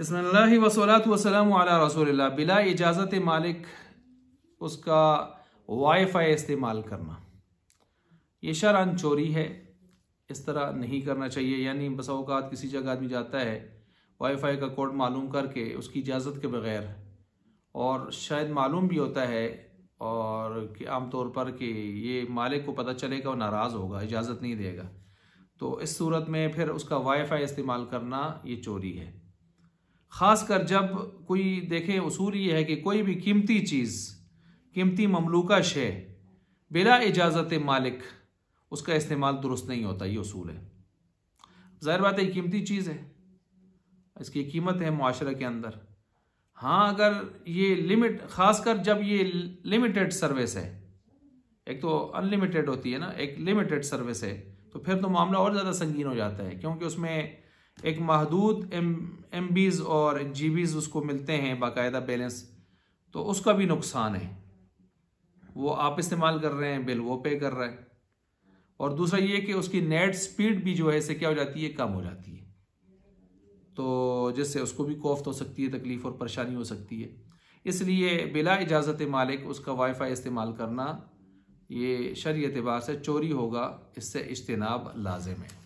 बसमी वसलम रसोल बिला इजाज़त मालिक उसका वाईफाई इस्तेमाल करना ये शरान चोरी है इस तरह नहीं करना चाहिए यानी बस अवकात किसी जगह आदमी जाता है वाईफाई का कोड मालूम करके उसकी इजाज़त के बग़ैर और शायद मालूम भी होता है और कि तौर पर कि ये मालिक को पता चलेगा और नाराज़ होगा इजाज़त नहीं देगा तो इस सूरत में फिर उसका वाईफाई इस्तेमाल करना ये चोरी है ख़ासकर जब कोई देखें उसूल ये है कि कोई भी कीमती चीज़ कीमती ममलूका शे बिला इजाज़त मालिक उसका इस्तेमाल दुरुस्त नहीं होता ये उसूल है ज़ाहिर बात है कीमती चीज़ है इसकी कीमत है माशरे के अंदर हाँ अगर ये लिमिट ख़ासकर जब ये लिमिटेड सर्विस है एक तो अनलिमिटेड होती है ना एक लिमिटेड सर्विस है तो फिर तो मामला और ज़्यादा संगीन हो जाता है क्योंकि उसमें एक महदूद एम बीज़ और जी बीज़ उसको मिलते हैं बाकायदा बैलेंस तो उसका भी नुकसान है वो आप इस्तेमाल कर रहे हैं बिल वो पे कर रहा है और दूसरा ये कि उसकी नेट स्पीड भी जो है इसे क्या हो जाती है कम हो जाती है तो जिससे उसको भी कोफ्त हो सकती है तकलीफ़ और परेशानी हो सकती है इसलिए बिला इजाज़त मालिक उसका वाईफाई इस्तेमाल करना ये शरी अतबार से चोरी होगा इससे इजतनाब लाजिम है